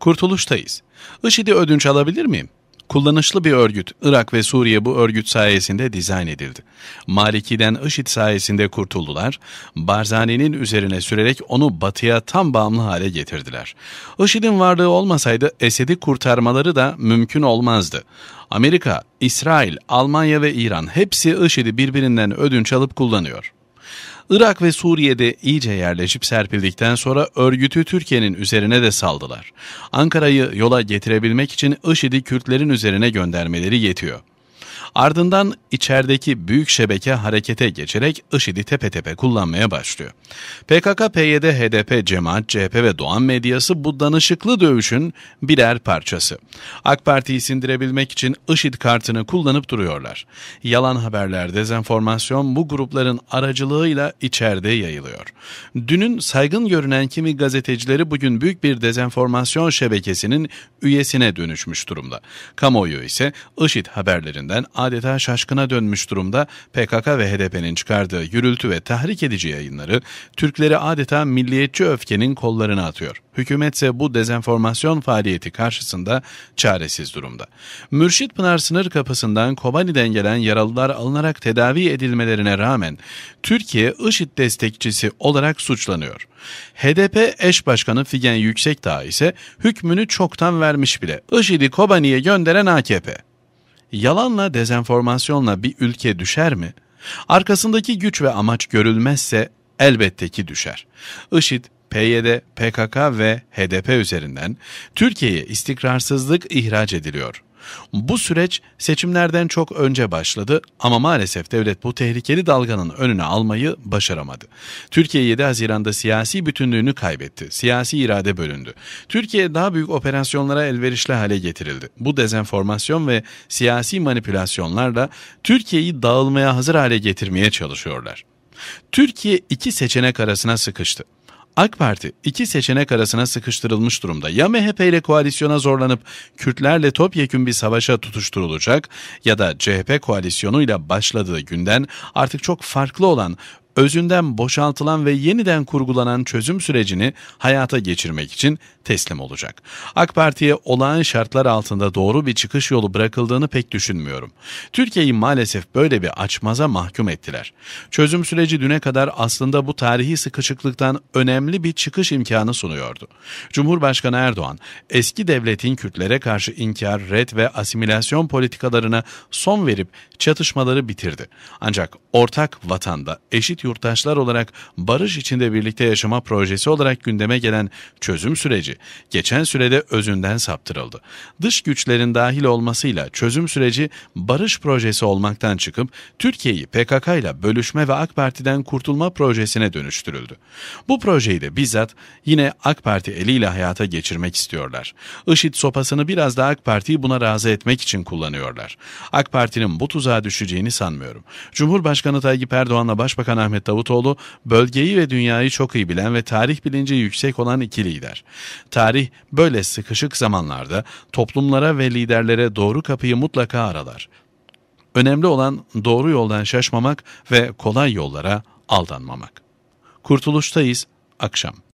Kurtuluştayız. IŞİD'i ödünç alabilir miyim? Kullanışlı bir örgüt. Irak ve Suriye bu örgüt sayesinde dizayn edildi. Maliki'den IŞİD sayesinde kurtuldular. Barzani'nin üzerine sürerek onu batıya tam bağımlı hale getirdiler. IŞİD'in varlığı olmasaydı Esed'i kurtarmaları da mümkün olmazdı. Amerika, İsrail, Almanya ve İran hepsi IŞİD'i birbirinden ödünç alıp kullanıyor. Irak ve Suriye'de iyice yerleşip serpildikten sonra örgütü Türkiye'nin üzerine de saldılar. Ankara'yı yola getirebilmek için IŞİD'i Kürtlerin üzerine göndermeleri yetiyor. Ardından içerideki büyük şebeke harekete geçerek IŞİD'i tepe tepe kullanmaya başlıyor. PKK, PYD, HDP, Cemaat, CHP ve Doğan medyası bu danışıklı dövüşün birer parçası. AK Parti'yi sindirebilmek için IŞİD kartını kullanıp duruyorlar. Yalan haberler, dezenformasyon bu grupların aracılığıyla içeride yayılıyor. Dünün saygın görünen kimi gazetecileri bugün büyük bir dezenformasyon şebekesinin üyesine dönüşmüş durumda. Kamuoyu ise IŞİD haberlerinden adeta şaşkına dönmüş durumda PKK ve HDP'nin çıkardığı yürültü ve tahrik edici yayınları Türkleri adeta milliyetçi öfkenin kollarına atıyor. Hükümetse bu dezenformasyon faaliyeti karşısında çaresiz durumda. Mürşit Pınar sınır kapısından Kobani'den gelen yaralılar alınarak tedavi edilmelerine rağmen Türkiye IŞİD destekçisi olarak suçlanıyor. HDP eş başkanı Figen Yüksekdağ ise hükmünü çoktan vermiş bile. IŞİD'i Kobani'ye gönderen AKP yalanla dezenformasyonla bir ülke düşer mi? Arkasındaki güç ve amaç görülmezse elbette ki düşer. IŞİD, PYD, PKK ve HDP üzerinden Türkiye'ye istikrarsızlık ihraç ediliyor. Bu süreç seçimlerden çok önce başladı ama maalesef devlet bu tehlikeli dalganın önüne almayı başaramadı. Türkiye 7 Haziran'da siyasi bütünlüğünü kaybetti. Siyasi irade bölündü. Türkiye daha büyük operasyonlara elverişli hale getirildi. Bu dezenformasyon ve siyasi manipülasyonlarla Türkiye'yi dağılmaya hazır hale getirmeye çalışıyorlar. Türkiye iki seçenek arasına sıkıştı. AK Parti iki seçenek arasına sıkıştırılmış durumda. Ya MHP ile koalisyona zorlanıp Kürtlerle topyekün bir savaşa tutuşturulacak ya da CHP koalisyonuyla başladığı günden artık çok farklı olan özünden boşaltılan ve yeniden kurgulanan çözüm sürecini hayata geçirmek için teslim olacak. AK Parti'ye olağan şartlar altında doğru bir çıkış yolu bırakıldığını pek düşünmüyorum. Türkiye'yi maalesef böyle bir açmaza mahkum ettiler. Çözüm süreci düne kadar aslında bu tarihi sıkışıklıktan önemli bir çıkış imkanı sunuyordu. Cumhurbaşkanı Erdoğan, eski devletin Kürtlere karşı inkar, red ve asimilasyon politikalarına son verip çatışmaları bitirdi. Ancak ortak vatanda eşit eşit yurttaşlar olarak barış içinde birlikte yaşama projesi olarak gündeme gelen çözüm süreci geçen sürede özünden saptırıldı. Dış güçlerin dahil olmasıyla çözüm süreci barış projesi olmaktan çıkıp Türkiye'yi PKK ile bölüşme ve AK Parti'den kurtulma projesine dönüştürüldü. Bu projeyi de bizzat yine AK Parti eliyle hayata geçirmek istiyorlar. IŞİD sopasını biraz da AK Parti'yi buna razı etmek için kullanıyorlar. AK Parti'nin bu tuzağa düşeceğini sanmıyorum. Cumhurbaşkanı Tayyip Erdoğan'la Başbakan Ahmet Ahmet Davutoğlu bölgeyi ve dünyayı çok iyi bilen ve tarih bilinci yüksek olan iki lider. Tarih böyle sıkışık zamanlarda toplumlara ve liderlere doğru kapıyı mutlaka aralar. Önemli olan doğru yoldan şaşmamak ve kolay yollara aldanmamak. Kurtuluştayız akşam.